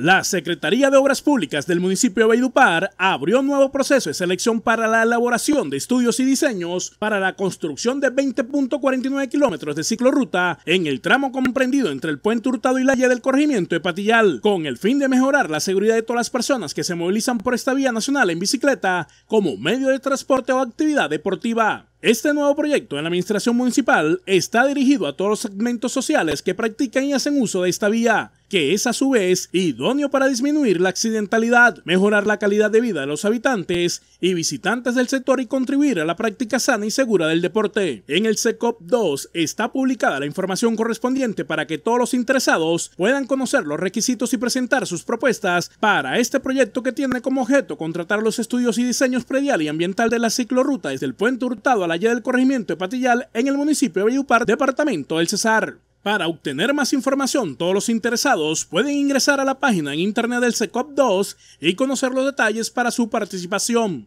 La Secretaría de Obras Públicas del municipio de Beidupar abrió un nuevo proceso de selección para la elaboración de estudios y diseños para la construcción de 20.49 kilómetros de ciclorruta en el tramo comprendido entre el puente Hurtado y la del corregimiento de Patillal, con el fin de mejorar la seguridad de todas las personas que se movilizan por esta vía nacional en bicicleta como medio de transporte o actividad deportiva. Este nuevo proyecto en la administración municipal está dirigido a todos los segmentos sociales que practican y hacen uso de esta vía, que es a su vez idóneo para disminuir la accidentalidad, mejorar la calidad de vida de los habitantes y visitantes del sector y contribuir a la práctica sana y segura del deporte. En el SECOP 2 está publicada la información correspondiente para que todos los interesados puedan conocer los requisitos y presentar sus propuestas para este proyecto que tiene como objeto contratar los estudios y diseños predial y ambiental de la ciclorruta desde el puente Hurtado a la calle del corregimiento de Patillal en el municipio de Villupar, departamento del Cesar. Para obtener más información, todos los interesados pueden ingresar a la página en internet del SECOP 2 y conocer los detalles para su participación.